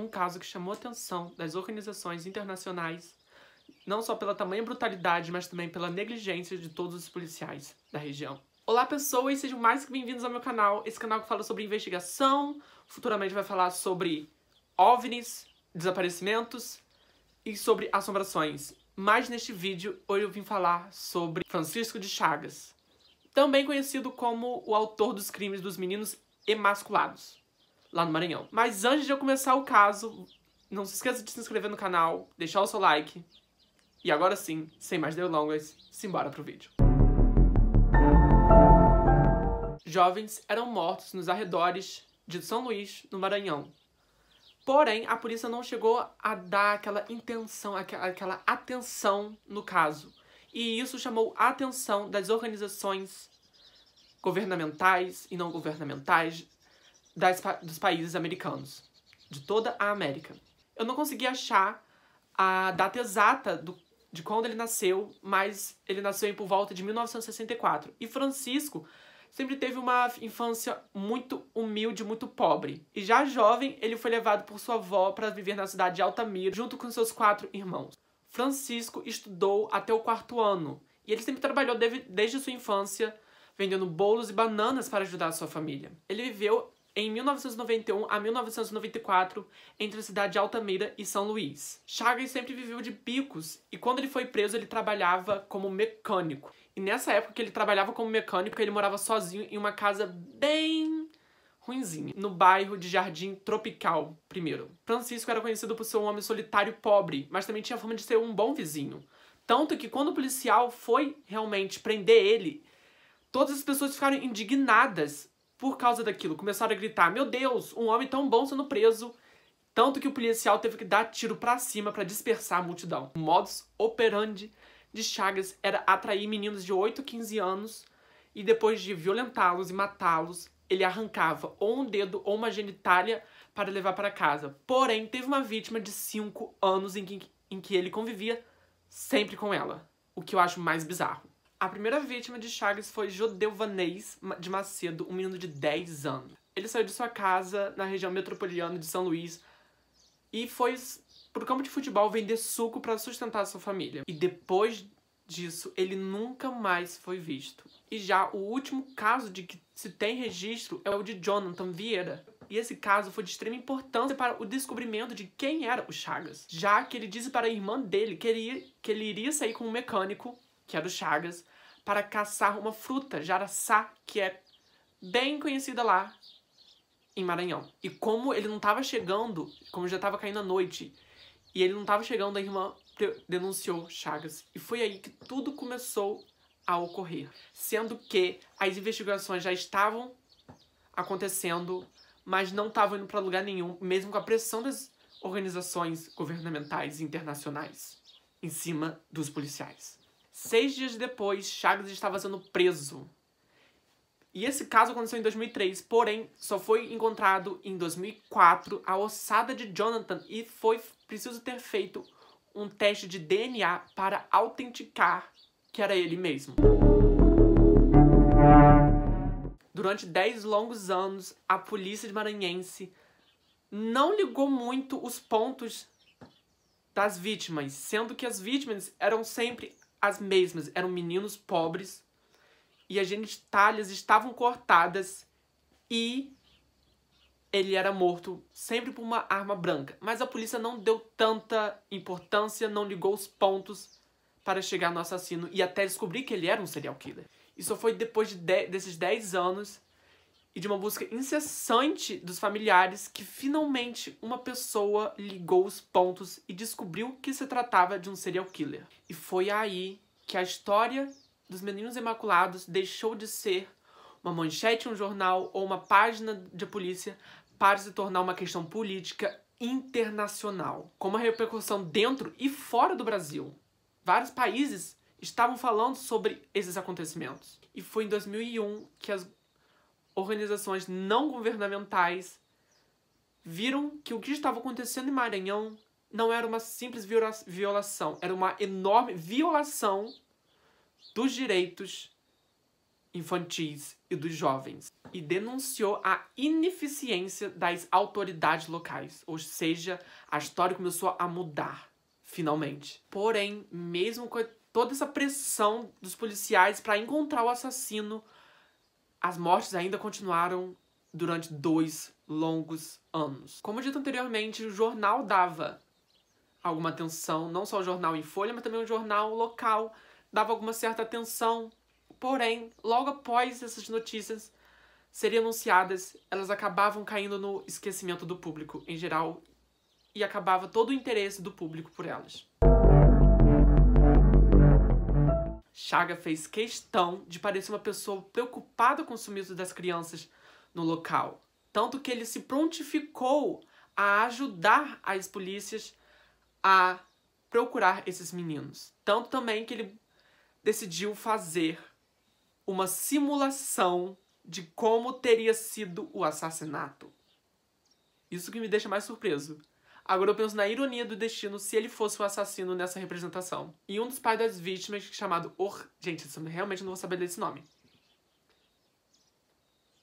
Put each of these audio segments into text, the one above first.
um caso que chamou a atenção das organizações internacionais, não só pela tamanha brutalidade, mas também pela negligência de todos os policiais da região. Olá, pessoas, sejam mais que bem-vindos ao meu canal. Esse canal que fala sobre investigação, futuramente vai falar sobre OVNIs, desaparecimentos e sobre assombrações. Mas neste vídeo, hoje eu vim falar sobre Francisco de Chagas, também conhecido como o autor dos crimes dos meninos emasculados lá no Maranhão. Mas antes de eu começar o caso, não se esqueça de se inscrever no canal, deixar o seu like. E agora sim, sem mais delongas, simbora pro vídeo. Jovens eram mortos nos arredores de São Luís, no Maranhão. Porém, a polícia não chegou a dar aquela intenção, aquela atenção no caso. E isso chamou a atenção das organizações governamentais e não governamentais, das, dos países americanos, de toda a América. Eu não consegui achar a data exata do, de quando ele nasceu, mas ele nasceu por volta de 1964. E Francisco sempre teve uma infância muito humilde, muito pobre. E já jovem, ele foi levado por sua avó para viver na cidade de Altamira, junto com seus quatro irmãos. Francisco estudou até o quarto ano, e ele sempre trabalhou desde sua infância, vendendo bolos e bananas para ajudar a sua família. Ele viveu em 1991 a 1994 entre a cidade de Altamira e São Luís. Chagas sempre viveu de bicos e quando ele foi preso ele trabalhava como mecânico. E nessa época que ele trabalhava como mecânico, ele morava sozinho em uma casa bem ruinzinha, no bairro de Jardim Tropical, primeiro. Francisco era conhecido por ser um homem solitário pobre, mas também tinha fama de ser um bom vizinho. Tanto que quando o policial foi realmente prender ele, todas as pessoas ficaram indignadas por causa daquilo. Começaram a gritar: Meu Deus, um homem tão bom sendo preso. Tanto que o policial teve que dar tiro para cima para dispersar a multidão. O modus operandi de Chagas era atrair meninos de 8 a 15 anos e depois de violentá-los e matá-los, ele arrancava ou um dedo ou uma genitália para levar para casa. Porém, teve uma vítima de 5 anos em que, em que ele convivia sempre com ela, o que eu acho mais bizarro. A primeira vítima de Chagas foi Vanês de Macedo, um menino de 10 anos. Ele saiu de sua casa na região metropolitana de São Luís e foi pro campo de futebol vender suco para sustentar sua família. E depois disso, ele nunca mais foi visto. E já o último caso de que se tem registro é o de Jonathan Vieira, e esse caso foi de extrema importância para o descobrimento de quem era o Chagas, já que ele disse para a irmã dele que ele, que ele iria sair com um mecânico que é do Chagas, para caçar uma fruta, jaraçá, que é bem conhecida lá em Maranhão. E como ele não estava chegando, como já estava caindo a noite, e ele não estava chegando, a irmã denunciou Chagas. E foi aí que tudo começou a ocorrer. Sendo que as investigações já estavam acontecendo, mas não estavam indo para lugar nenhum, mesmo com a pressão das organizações governamentais internacionais em cima dos policiais. Seis dias depois, Chagas estava sendo preso. E esse caso aconteceu em 2003, porém, só foi encontrado em 2004 a ossada de Jonathan e foi preciso ter feito um teste de DNA para autenticar que era ele mesmo. Durante dez longos anos, a polícia de Maranhense não ligou muito os pontos das vítimas, sendo que as vítimas eram sempre as mesmas. Eram meninos pobres e as genitálias estavam cortadas e ele era morto sempre por uma arma branca. Mas a polícia não deu tanta importância, não ligou os pontos para chegar no assassino e até descobrir que ele era um serial killer. isso foi depois de de desses 10 anos e de uma busca incessante dos familiares que finalmente uma pessoa ligou os pontos e descobriu que se tratava de um serial killer. E foi aí que a história dos meninos imaculados deixou de ser uma manchete em um jornal ou uma página de polícia para se tornar uma questão política internacional, com uma repercussão dentro e fora do Brasil. Vários países estavam falando sobre esses acontecimentos. E foi em 2001 que as organizações não governamentais viram que o que estava acontecendo em Maranhão não era uma simples viola violação, era uma enorme violação dos direitos infantis e dos jovens e denunciou a ineficiência das autoridades locais, ou seja, a história começou a mudar finalmente. Porém, mesmo com toda essa pressão dos policiais para encontrar o assassino, as mortes ainda continuaram durante dois longos anos. Como dito anteriormente, o jornal dava alguma atenção, não só o jornal em folha, mas também o jornal local dava alguma certa atenção. Porém, logo após essas notícias serem anunciadas, elas acabavam caindo no esquecimento do público em geral e acabava todo o interesse do público por elas. Chaga fez questão de parecer uma pessoa preocupada com o sumiço das crianças no local, tanto que ele se prontificou a ajudar as polícias a procurar esses meninos. Tanto também que ele decidiu fazer uma simulação de como teria sido o assassinato. Isso que me deixa mais surpreso. Agora eu penso na ironia do destino se ele fosse o assassino nessa representação. E um dos pais das vítimas, chamado Or... Gente, eu realmente não vou saber desse nome.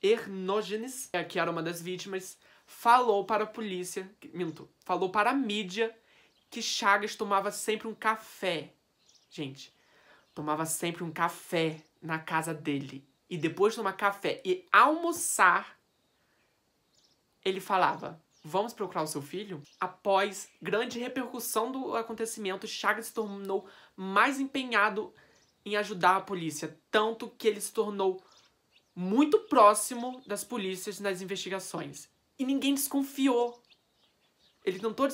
ernógenes que era uma das vítimas, falou para a polícia... Minuto. Falou para a mídia que Chagas tomava sempre um café. Gente, tomava sempre um café na casa dele. E depois de tomar café e almoçar, ele falava Vamos procurar o seu filho? Após grande repercussão do acontecimento, Chagas se tornou mais empenhado em ajudar a polícia, tanto que ele se tornou muito próximo das polícias nas investigações. E ninguém desconfiou. Ele tentou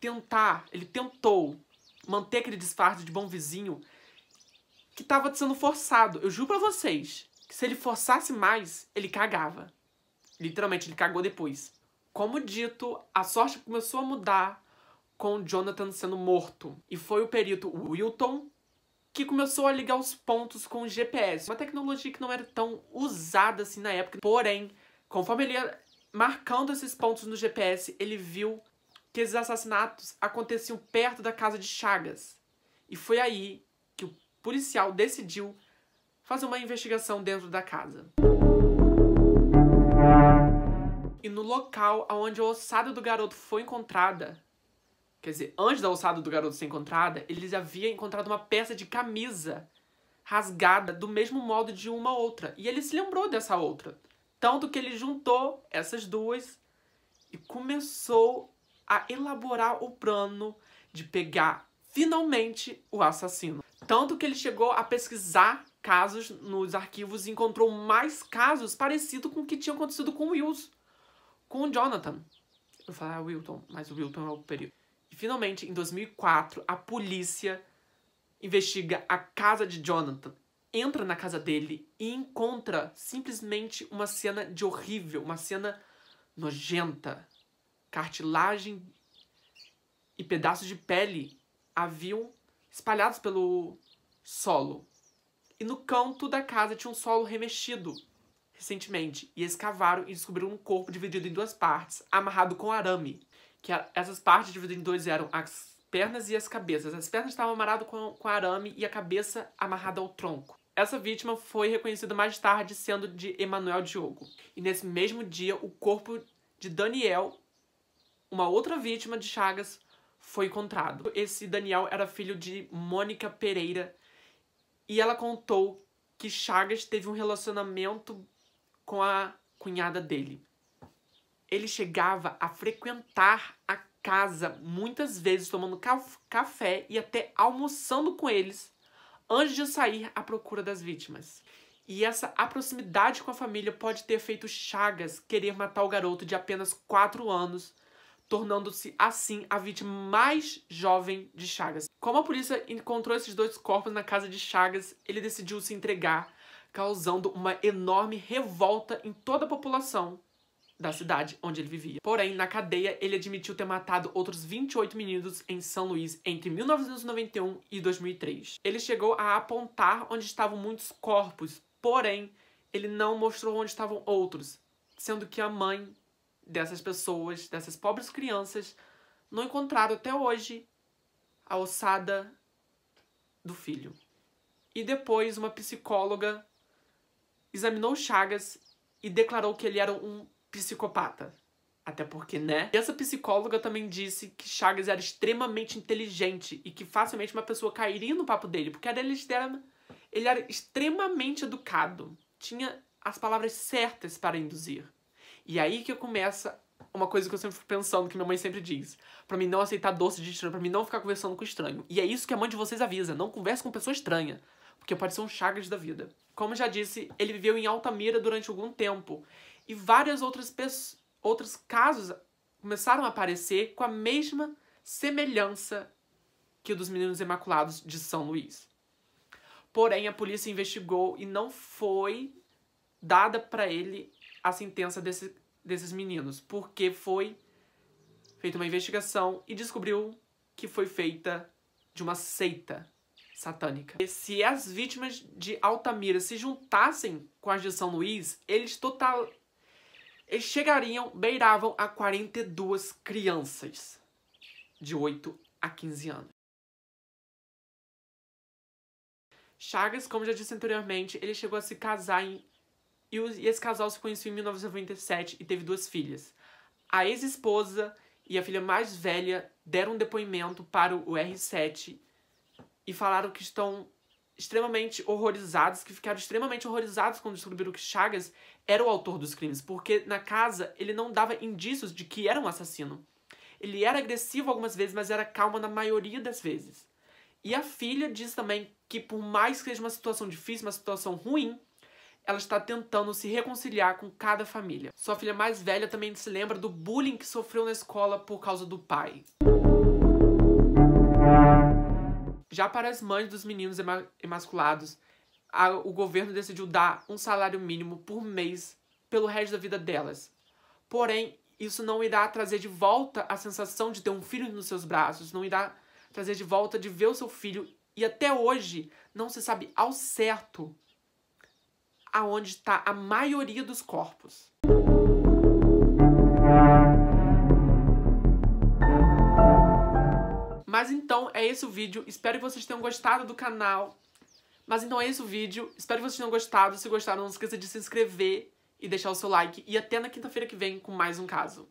tentar, ele tentou manter aquele disfarce de bom vizinho que estava sendo forçado. Eu juro para vocês que se ele forçasse mais, ele cagava. Literalmente, ele cagou depois. Como dito, a sorte começou a mudar com Jonathan sendo morto. E foi o perito Wilton que começou a ligar os pontos com o GPS. Uma tecnologia que não era tão usada assim na época. Porém, conforme ele ia marcando esses pontos no GPS, ele viu que esses assassinatos aconteciam perto da casa de Chagas. E foi aí que o policial decidiu fazer uma investigação dentro da casa e no local onde a ossada do garoto foi encontrada, quer dizer, antes da ossada do garoto ser encontrada, eles haviam encontrado uma peça de camisa rasgada do mesmo modo de uma outra. E ele se lembrou dessa outra. Tanto que ele juntou essas duas e começou a elaborar o plano de pegar finalmente o assassino. Tanto que ele chegou a pesquisar casos nos arquivos e encontrou mais casos parecidos com o que tinha acontecido com o Wilson com o Jonathan. Eu falei ah, Wilton, mas o Wilton é o período. E finalmente, em 2004, a polícia investiga a casa de Jonathan, entra na casa dele e encontra simplesmente uma cena de horrível, uma cena nojenta. Cartilagem e pedaços de pele haviam espalhados pelo solo. E no canto da casa tinha um solo remexido, recentemente e escavaram e descobriram um corpo dividido em duas partes, amarrado com arame. Que essas partes divididas em dois eram as pernas e as cabeças. As pernas estavam amarradas com, com arame e a cabeça amarrada ao tronco. Essa vítima foi reconhecida mais tarde sendo de Emanuel Diogo. E nesse mesmo dia, o corpo de Daniel, uma outra vítima de Chagas, foi encontrado. Esse Daniel era filho de Mônica Pereira e ela contou que Chagas teve um relacionamento com a cunhada dele. Ele chegava a frequentar a casa muitas vezes, tomando caf café e até almoçando com eles antes de sair à procura das vítimas. E essa proximidade com a família pode ter feito Chagas querer matar o garoto de apenas 4 anos, tornando-se assim a vítima mais jovem de Chagas. Como a polícia encontrou esses dois corpos na casa de Chagas, ele decidiu se entregar causando uma enorme revolta em toda a população da cidade onde ele vivia. Porém, na cadeia, ele admitiu ter matado outros 28 meninos em São Luís entre 1991 e 2003. Ele chegou a apontar onde estavam muitos corpos, porém, ele não mostrou onde estavam outros, sendo que a mãe dessas pessoas, dessas pobres crianças, não encontraram até hoje a ossada do filho. E depois, uma psicóloga examinou Chagas e declarou que ele era um psicopata. Até porque, né? E essa psicóloga também disse que Chagas era extremamente inteligente e que facilmente uma pessoa cairia no papo dele, porque ele era, ele era extremamente educado, tinha as palavras certas para induzir. E aí que começa uma coisa que eu sempre fico pensando, que minha mãe sempre diz. para mim não aceitar doce de estranho, para mim não ficar conversando com estranho. E é isso que a mãe de vocês avisa, não converse com pessoa estranha. Porque pode ser um Chagas da vida. Como já disse, ele viveu em Altamira durante algum tempo e várias outras pessoas, outros casos começaram a aparecer com a mesma semelhança que o dos meninos imaculados de São Luís. Porém, a polícia investigou e não foi dada para ele a sentença desse, desses meninos, porque foi feita uma investigação e descobriu que foi feita de uma seita satânica. E se as vítimas de Altamira se juntassem com as de São Luís, eles total eles chegariam, beiravam a 42 crianças de 8 a 15 anos. Chagas, como já disse anteriormente, ele chegou a se casar em... e esse casal se conheceu em 1997 e teve duas filhas. A ex-esposa e a filha mais velha deram um depoimento para o R7 e falaram que estão extremamente horrorizados, que ficaram extremamente horrorizados quando descobriram que Chagas era o autor dos crimes, porque na casa ele não dava indícios de que era um assassino. Ele era agressivo algumas vezes, mas era calmo na maioria das vezes. E a filha diz também que, por mais que seja uma situação difícil, uma situação ruim, ela está tentando se reconciliar com cada família. Sua filha mais velha também se lembra do bullying que sofreu na escola por causa do pai. Já para as mães dos meninos emasculados, a, o governo decidiu dar um salário mínimo por mês pelo resto da vida delas. Porém, isso não irá trazer de volta a sensação de ter um filho nos seus braços, não irá trazer de volta de ver o seu filho. E até hoje não se sabe ao certo aonde está a maioria dos corpos. Mas então é esse o vídeo. Espero que vocês tenham gostado do canal. Mas então é esse o vídeo. Espero que vocês tenham gostado. Se gostaram, não esqueça de se inscrever e deixar o seu like. E até na quinta-feira que vem com mais um caso.